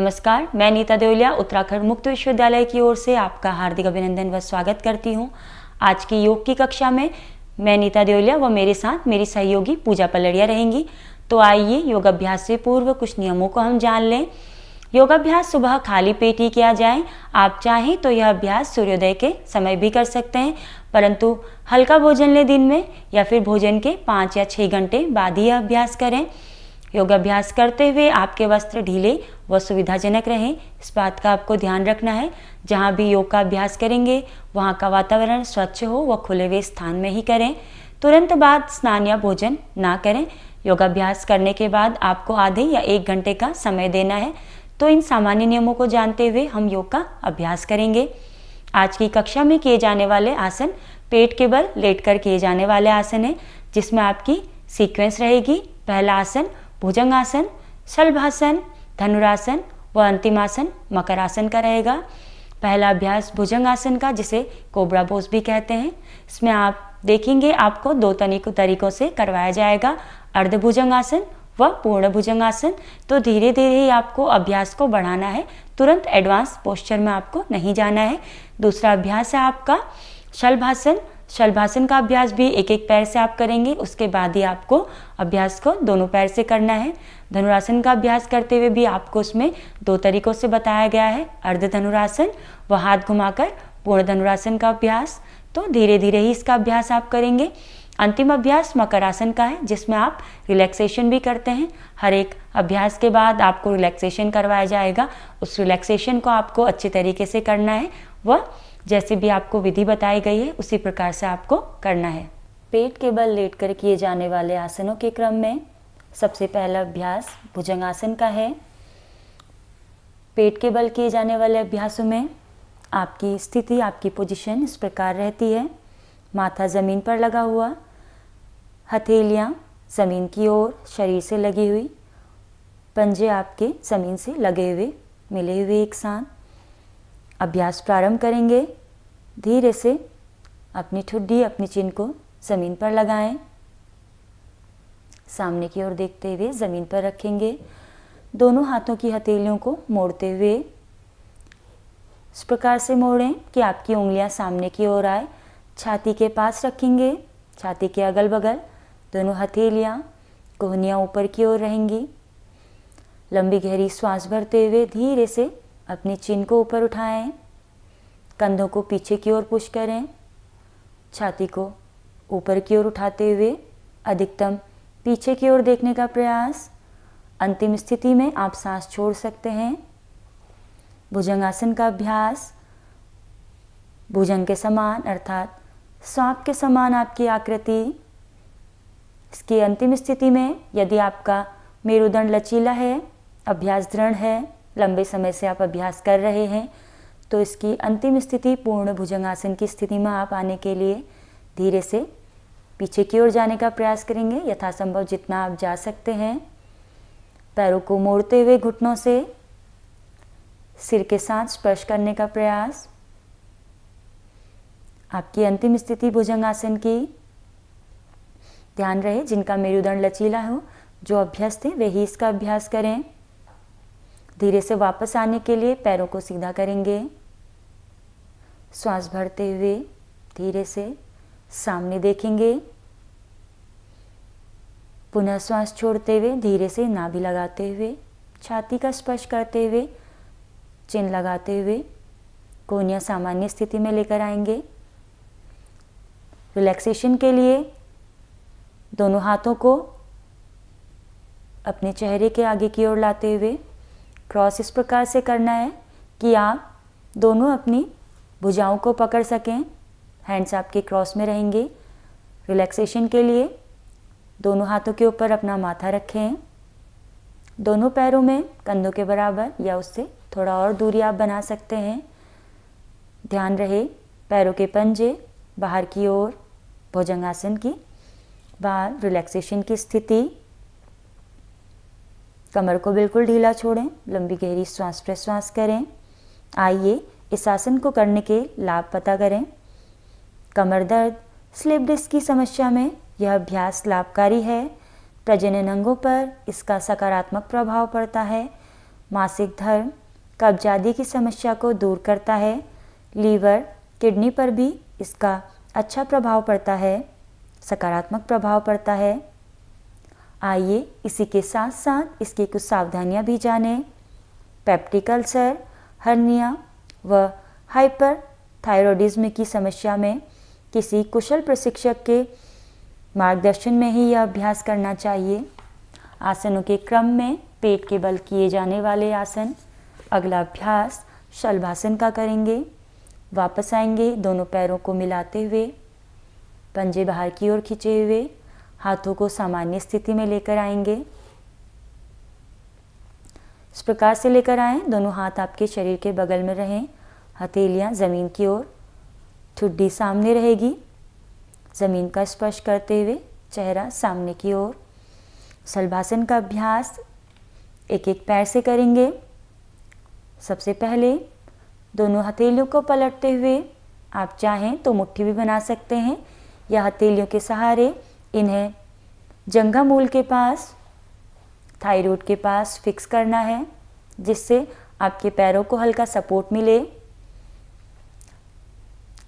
नमस्कार मैं नीता देवलिया उत्तराखंड मुक्त विश्वविद्यालय की ओर से आपका हार्दिक अभिनंदन व स्वागत करती हूँ आज की योग की कक्षा में मैं नीता देवलिया व मेरे साथ मेरी सहयोगी पूजा पलड़िया रहेंगी तो आइए योग अभ्यास से पूर्व कुछ नियमों को हम जान लें योगाभ्यास सुबह खाली पेट ही किया जाए आप चाहें तो यह अभ्यास सूर्योदय के समय भी कर सकते हैं परंतु हल्का भोजन लें दिन में या फिर भोजन के पाँच या छः घंटे बाद ही यह अभ्यास करें योगाभ्यास करते हुए आपके वस्त्र ढीले व सुविधाजनक रहें इस बात का आपको ध्यान रखना है जहाँ भी योग का अभ्यास करेंगे वहाँ का वातावरण स्वच्छ हो व खुले हुए स्थान में ही करें तुरंत बाद स्नान या भोजन ना करें योगाभ्यास करने के बाद आपको आधे या एक घंटे का समय देना है तो इन सामान्य नियमों को जानते हुए हम योग का अभ्यास करेंगे आज की कक्षा में किए जाने वाले आसन पेट के बल लेटकर किए जाने वाले आसन है जिसमें आपकी सीक्वेंस रहेगी पहला आसन भुजंगासन शलभासन धनुरासन व अंतिमासन मकरासन का रहेगा पहला अभ्यास भुजंगासन का जिसे कोबरा बोस भी कहते हैं इसमें आप देखेंगे आपको दो तरीकों तरीकों से करवाया जाएगा अर्धभुजंगासन व पूर्ण भुजंगासन तो धीरे धीरे ही आपको अभ्यास को बढ़ाना है तुरंत एडवांस पोस्चर में आपको नहीं जाना है दूसरा अभ्यास है आपका शलभासन शलभासन का अभ्यास भी एक एक पैर से आप करेंगे उसके बाद ही आपको अभ्यास को दोनों पैर से करना है धनुरासन का अभ्यास करते हुए भी आपको उसमें दो तरीकों से बताया गया है अर्ध धनुरासन व हाथ घुमाकर पूर्ण धनुरासन का अभ्यास तो धीरे धीरे ही इसका अभ्यास आप करेंगे अंतिम अभ्यास मकर आसन का है जिसमें आप रिलैक्सेशन भी करते हैं हर एक अभ्यास के बाद आपको रिलैक्सेशन करवाया जाएगा उस रिलैक्सेशन को आपको अच्छे तरीके से करना है वह जैसे भी आपको विधि बताई गई है उसी प्रकार से आपको करना है पेट के बल लेटकर किए जाने वाले आसनों के क्रम में सबसे पहला अभ्यास भुजंग आसन का है पेट के बल किए जाने वाले अभ्यासों में आपकी स्थिति आपकी पोजीशन इस प्रकार रहती है माथा ज़मीन पर लगा हुआ हथेलियाँ ज़मीन की ओर शरीर से लगी हुई पंजे आपके ज़मीन से लगे हुए मिले हुए एक साथ अभ्यास प्रारंभ करेंगे धीरे से अपनी ठुड्डी अपनी चिन को ज़मीन पर लगाएं सामने की ओर देखते हुए ज़मीन पर रखेंगे दोनों हाथों की हथेलियों को मोड़ते हुए इस प्रकार से मोड़ें कि आपकी उंगलियां सामने की ओर आए छाती के पास रखेंगे छाती के अगल बगल दोनों हथेलियां कोहनियां ऊपर की ओर रहेंगी लंबी गहरी सांस भरते हुए धीरे से अपनी चिन को ऊपर उठाएं कंधों को पीछे की ओर पुश करें छाती को ऊपर की ओर उठाते हुए अधिकतम पीछे की ओर देखने का प्रयास अंतिम स्थिति में आप सांस छोड़ सकते हैं भुजंगासन का अभ्यास भुजंग के समान अर्थात सांप के समान आपकी आकृति इसकी अंतिम स्थिति में यदि आपका मेरुदंड लचीला है अभ्यास दृढ़ है लंबे समय से आप अभ्यास कर रहे हैं तो इसकी अंतिम स्थिति पूर्ण भुजंगासन की स्थिति में आप आने के लिए धीरे से पीछे की ओर जाने का प्रयास करेंगे यथासंभव जितना आप जा सकते हैं पैरों को मोड़ते हुए घुटनों से सिर के साथ स्पर्श करने का प्रयास आपकी अंतिम स्थिति भुजंगासन की ध्यान रहे जिनका मेरुदंड लचीला हो जो अभ्यस्त है वे ही इसका अभ्यास करें धीरे से वापस आने के लिए पैरों को सीधा करेंगे श्वास भरते हुए धीरे से सामने देखेंगे पुनः श्वास छोड़ते हुए धीरे से नाभि लगाते हुए छाती का स्पर्श करते हुए चिन लगाते हुए कोनिया सामान्य स्थिति में लेकर आएंगे रिलैक्सेशन के लिए दोनों हाथों को अपने चेहरे के आगे की ओर लाते हुए क्रॉस इस प्रकार से करना है कि आप दोनों अपनी भुजाओं को पकड़ सकें हैंड्स आपके क्रॉस में रहेंगे रिलैक्सेशन के लिए दोनों हाथों के ऊपर अपना माथा रखें दोनों पैरों में कंधों के बराबर या उससे थोड़ा और दूरी आप बना सकते हैं ध्यान रहे पैरों के पंजे बाहर की ओर भुजंगासन की बाहर रिलैक्सेशन की स्थिति कमर को बिल्कुल ढीला छोड़ें लंबी गहरी श्वास प्रश्वास करें आइए इस आसन को करने के लाभ पता करें कमर दर्द स्लिप डिस्क की समस्या में यह अभ्यास लाभकारी है प्रजनन अंगों पर इसका सकारात्मक प्रभाव पड़ता है मासिक धर्म कब्जादी की समस्या को दूर करता है लीवर किडनी पर भी इसका अच्छा प्रभाव पड़ता है सकारात्मक प्रभाव पड़ता है आइए इसी के साथ साथ इसकी कुछ सावधानियां भी जानें पेप्टिक अल्सर हर्निया व हाइपर थायरोडिज्म की समस्या में किसी कुशल प्रशिक्षक के मार्गदर्शन में ही यह अभ्यास करना चाहिए आसनों के क्रम में पेट के बल किए जाने वाले आसन अगला अभ्यास शलभासन का करेंगे वापस आएंगे दोनों पैरों को मिलाते हुए पंजे बाहर की ओर खींचे हुए हाथों को सामान्य स्थिति में लेकर आएंगे इस प्रकार से लेकर आएं दोनों हाथ आपके शरीर के बगल में रहें हथेलियां ज़मीन की ओर ठुड्डी सामने रहेगी ज़मीन का स्पर्श करते हुए चेहरा सामने की ओर सलभासन का अभ्यास एक एक पैर से करेंगे सबसे पहले दोनों हथेलियों को पलटते हुए आप चाहें तो मुट्ठी भी बना सकते हैं या हथेलियों के सहारे इन्हें जंघा मूल के पास थायराइड के पास फिक्स करना है जिससे आपके पैरों को हल्का सपोर्ट मिले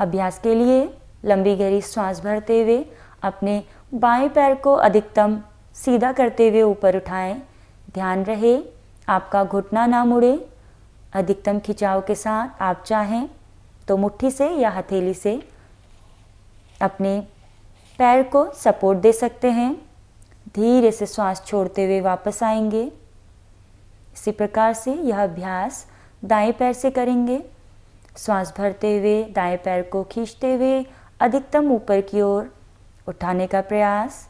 अभ्यास के लिए लंबी गहरी सांस भरते हुए अपने बाएं पैर को अधिकतम सीधा करते हुए ऊपर उठाएं ध्यान रहे आपका घुटना ना मुड़े अधिकतम खिंचाव के साथ आप चाहें तो मुट्ठी से या हथेली से अपने पैर को सपोर्ट दे सकते हैं धीरे से श्वास छोड़ते हुए वापस आएंगे इसी प्रकार से यह अभ्यास दाएं पैर से करेंगे श्वास भरते हुए दाएं पैर को खींचते हुए अधिकतम ऊपर की ओर उठाने का प्रयास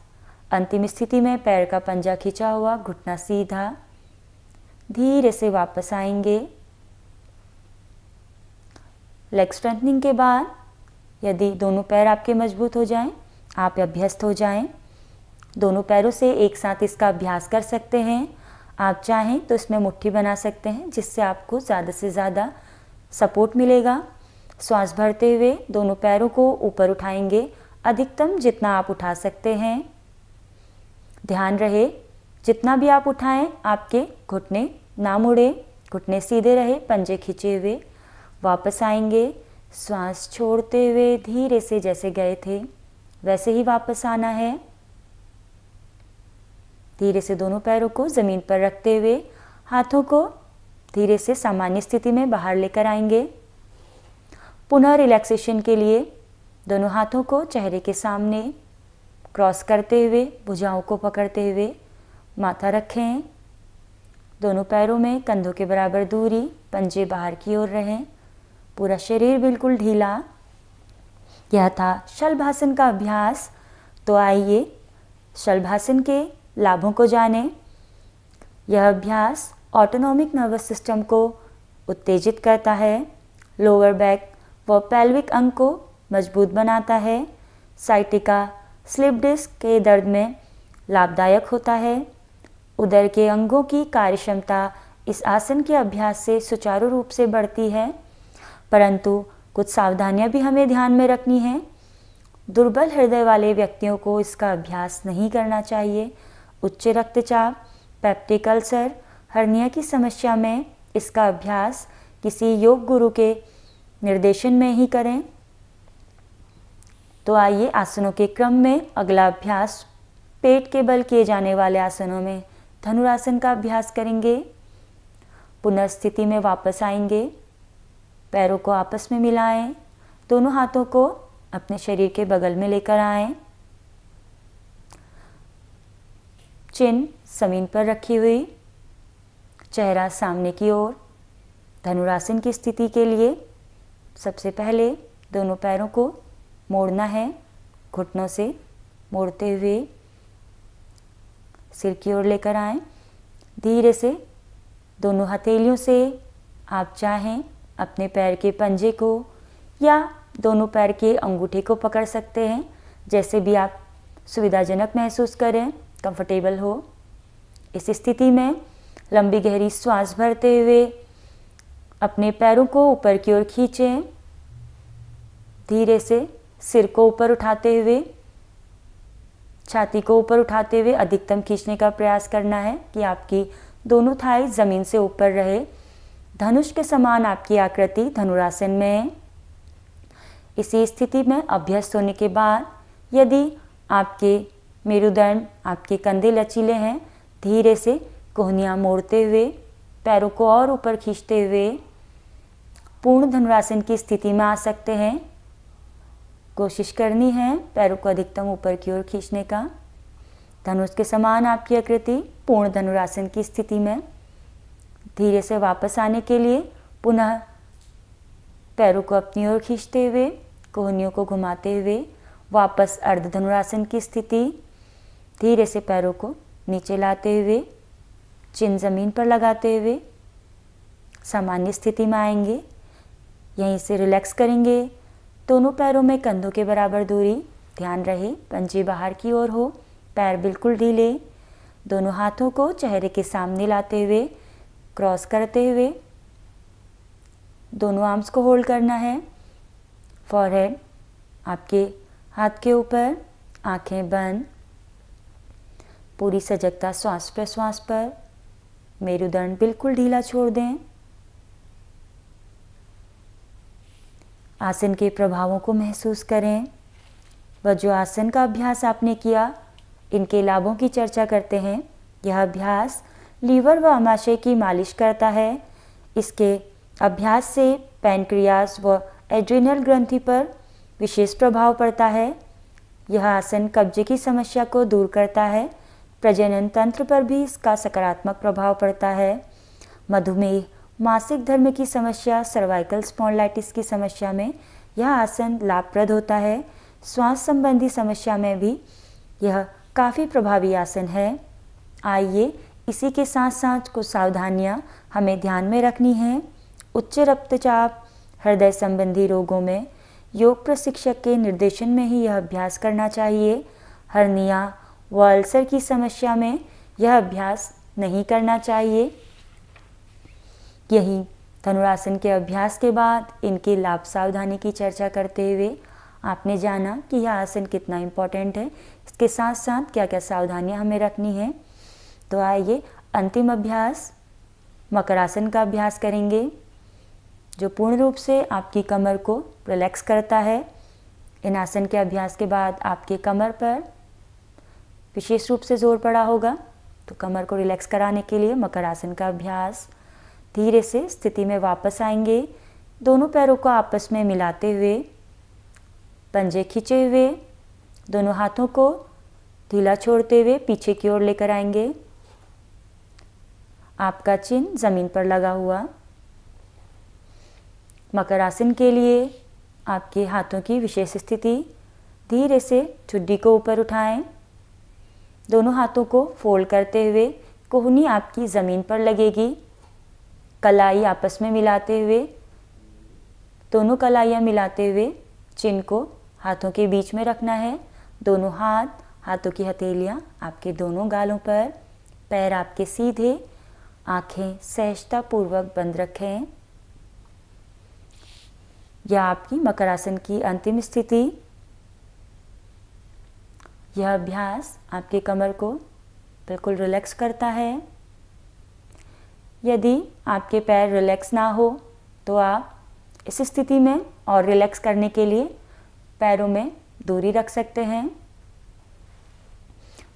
अंतिम स्थिति में पैर का पंजा खींचा हुआ घुटना सीधा धीरे से वापस आएंगे लेग स्ट्रेंथनिंग के बाद यदि दोनों पैर आपके मजबूत हो जाएं आप अभ्यस्त हो जाएं। दोनों पैरों से एक साथ इसका अभ्यास कर सकते हैं आप चाहें तो इसमें मुट्ठी बना सकते हैं जिससे आपको ज़्यादा से ज़्यादा सपोर्ट मिलेगा श्वास भरते हुए दोनों पैरों को ऊपर उठाएंगे अधिकतम जितना आप उठा सकते हैं ध्यान रहे जितना भी आप उठाएं आपके घुटने ना मुड़े घुटने सीधे रहे पंजे खींचे हुए वापस आएंगे श्वास छोड़ते हुए धीरे से जैसे गए थे वैसे ही वापस आना है धीरे से दोनों पैरों को ज़मीन पर रखते हुए हाथों को धीरे से सामान्य स्थिति में बाहर लेकर आएंगे पुनः रिलैक्सेशन के लिए दोनों हाथों को चेहरे के सामने क्रॉस करते हुए भुजाओं को पकड़ते हुए माथा रखें दोनों पैरों में कंधों के बराबर दूरी पंजे बाहर की ओर रहें पूरा शरीर बिल्कुल ढीला यह था शलभासन का अभ्यास तो आइए शलभासन के लाभों को जानें यह अभ्यास ऑटोनॉमिक नर्वस सिस्टम को उत्तेजित करता है लोअर बैक व पैल्विक अंग को मजबूत बनाता है साइटिका स्लिप डिस्क के दर्द में लाभदायक होता है उदर के अंगों की कार्यक्षमता इस आसन के अभ्यास से सुचारू रूप से बढ़ती है परंतु कुछ सावधानियां भी हमें ध्यान में रखनी है दुर्बल हृदय वाले व्यक्तियों को इसका अभ्यास नहीं करना चाहिए उच्च रक्तचाप पैप्टिक अल्सर हर्निया की समस्या में इसका अभ्यास किसी योग गुरु के निर्देशन में ही करें तो आइए आसनों के क्रम में अगला अभ्यास पेट के बल किए जाने वाले आसनों में धनुरासन का अभ्यास करेंगे पुनर्स्थिति में वापस आएंगे पैरों को आपस में मिलाएं दोनों हाथों को अपने शरीर के बगल में लेकर आएं चिन जमीन पर रखी हुई चेहरा सामने की ओर धनुरासन की स्थिति के लिए सबसे पहले दोनों पैरों को मोड़ना है घुटनों से मोड़ते हुए सिर की ओर लेकर आएं धीरे से दोनों हथेलियों से आप चाहें अपने पैर के पंजे को या दोनों पैर के अंगूठे को पकड़ सकते हैं जैसे भी आप सुविधाजनक महसूस करें कंफर्टेबल हो इस स्थिति में लंबी गहरी श्वास भरते हुए अपने पैरों को ऊपर की ओर खींचें धीरे से सिर को ऊपर उठाते हुए छाती को ऊपर उठाते हुए अधिकतम खींचने का प्रयास करना है कि आपकी दोनों थाई ज़मीन से ऊपर रहे धनुष के समान आपकी आकृति धनुरासन में है इसी स्थिति में अभ्यस्त होने के बाद यदि आपके मेरुदंड आपके कंधे लचीले हैं धीरे से कोहनियाँ मोड़ते हुए पैरों को और ऊपर खींचते हुए पूर्ण धनुरासन की स्थिति में आ सकते हैं कोशिश करनी है पैरों को अधिकतम ऊपर की ओर खींचने का धनुष के समान आपकी आकृति पूर्ण धनुरासन की स्थिति में धीरे से वापस आने के लिए पुनः पैरों को अपनी ओर खींचते हुए कोहनियों को घुमाते हुए वापस अर्ध धनुरासन की स्थिति धीरे से पैरों को नीचे लाते हुए चिन ज़मीन पर लगाते हुए सामान्य स्थिति में आएंगे यहीं से रिलैक्स करेंगे दोनों पैरों में कंधों के बराबर दूरी ध्यान रहे पंजे बाहर की ओर हो पैर बिल्कुल ढीले दोनों हाथों को चेहरे के सामने लाते हुए क्रॉस करते हुए दोनों आर्म्स को होल्ड करना है फॉरहेड आपके हाथ के ऊपर आंखें बंद पूरी सजगता श्वास पर श्वास पर मेरुदंड बिल्कुल ढीला छोड़ दें आसन के प्रभावों को महसूस करें व जो आसन का अभ्यास आपने किया इनके लाभों की चर्चा करते हैं यह अभ्यास लीवर व अमाशय की मालिश करता है इसके अभ्यास से पैनक्रियास व एड्रिनल ग्रंथि पर विशेष प्रभाव पड़ता है यह आसन कब्जे की समस्या को दूर करता है प्रजनन तंत्र पर भी इसका सकारात्मक प्रभाव पड़ता है मधुमेह मासिक धर्म की समस्या सर्वाइकल स्पॉन्लाइटिस की समस्या में यह आसन लाभप्रद होता है श्वास संबंधी समस्या में भी यह काफ़ी प्रभावी आसन है आइए इसी के साथ साथ कुछ सावधानियाँ हमें ध्यान में रखनी हैं उच्च रक्तचाप हृदय संबंधी रोगों में योग प्रशिक्षक के निर्देशन में ही यह अभ्यास करना चाहिए हर्निया व अल्सर की समस्या में यह अभ्यास नहीं करना चाहिए यही धनुरासन के अभ्यास के बाद इनके लाभ सावधानी की चर्चा करते हुए आपने जाना कि यह आसन कितना इम्पोर्टेंट है इसके साथ साथ क्या क्या सावधानियां हमें रखनी है तो आइए अंतिम अभ्यास मकरासन का अभ्यास करेंगे जो पूर्ण रूप से आपकी कमर को रिलैक्स करता है इन आसन के अभ्यास के बाद आपके कमर पर विशेष रूप से जोर पड़ा होगा तो कमर को रिलैक्स कराने के लिए मकर आसन का अभ्यास धीरे से स्थिति में वापस आएंगे दोनों पैरों को आपस में मिलाते हुए पंजे खींचे हुए दोनों हाथों को ढीला छोड़ते हुए पीछे की ओर लेकर आएंगे आपका चिन्ह ज़मीन पर लगा हुआ मकर आसन के लिए आपके हाथों की विशेष स्थिति धीरे से ठुड्डी को ऊपर उठाएं दोनों हाथों को फोल्ड करते हुए कोहनी आपकी ज़मीन पर लगेगी कलाई आपस में मिलाते हुए दोनों कलाइयाँ मिलाते हुए चिन को हाथों के बीच में रखना है दोनों हाथ हाथों की हथेलियाँ आपके दोनों गालों पर पैर आपके सीधे आँखें सहजतापूर्वक बंद रखें यह आपकी मकर आसन की अंतिम स्थिति यह अभ्यास आपकी कमर को बिल्कुल रिलैक्स करता है यदि आपके पैर रिलैक्स ना हो तो आप इस स्थिति में और रिलैक्स करने के लिए पैरों में दूरी रख सकते हैं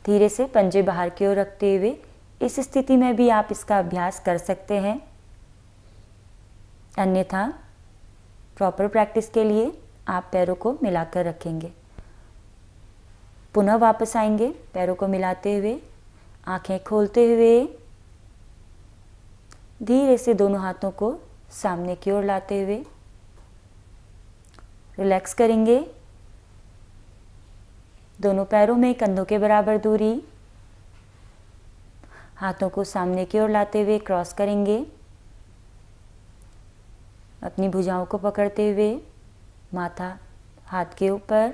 धीरे से पंजे बाहर की ओर रखते हुए इस स्थिति में भी आप इसका अभ्यास कर सकते हैं अन्यथा प्रॉपर प्रैक्टिस के लिए आप पैरों को मिलाकर रखेंगे पुनः वापस आएंगे पैरों को मिलाते हुए आंखें खोलते हुए धीरे से दोनों हाथों को सामने की ओर लाते हुए रिलैक्स करेंगे दोनों पैरों में कंधों के बराबर दूरी हाथों को सामने की ओर लाते हुए क्रॉस करेंगे अपनी भुजाओं को पकड़ते हुए माथा हाथ के ऊपर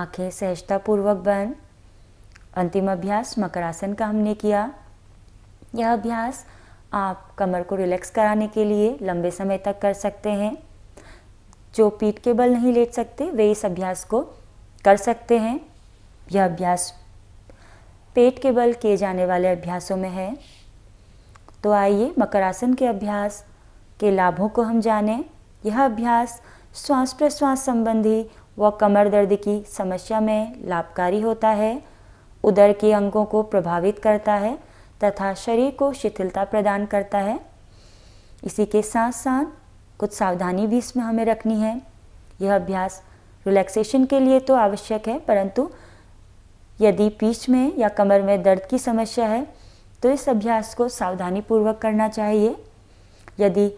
आंखें सहजतापूर्वक बंद अंतिम अभ्यास मकरासन का हमने किया यह अभ्यास आप कमर को रिलैक्स कराने के लिए लंबे समय तक कर सकते हैं जो पीठ के बल नहीं लेट सकते वे इस अभ्यास को कर सकते हैं यह अभ्यास पेट के बल किए जाने वाले अभ्यासों में है तो आइए मकरासन के अभ्यास के लाभों को हम जानें यह अभ्यास श्वास प्रश्वास संबंधी व कमर दर्द की समस्या में लाभकारी होता है उदर के अंगों को प्रभावित करता है तथा शरीर को शिथिलता प्रदान करता है इसी के साथ साथ कुछ सावधानी भी इसमें हमें रखनी है यह अभ्यास रिलैक्सेशन के लिए तो आवश्यक है परंतु यदि पीठ में या कमर में दर्द की समस्या है तो इस अभ्यास को सावधानीपूर्वक करना चाहिए यदि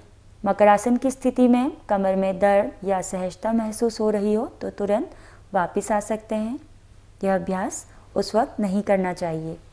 मकरासन की स्थिति में कमर में दर्द या सहजता महसूस हो रही हो तो तुरंत वापस आ सकते हैं यह अभ्यास उस वक्त नहीं करना चाहिए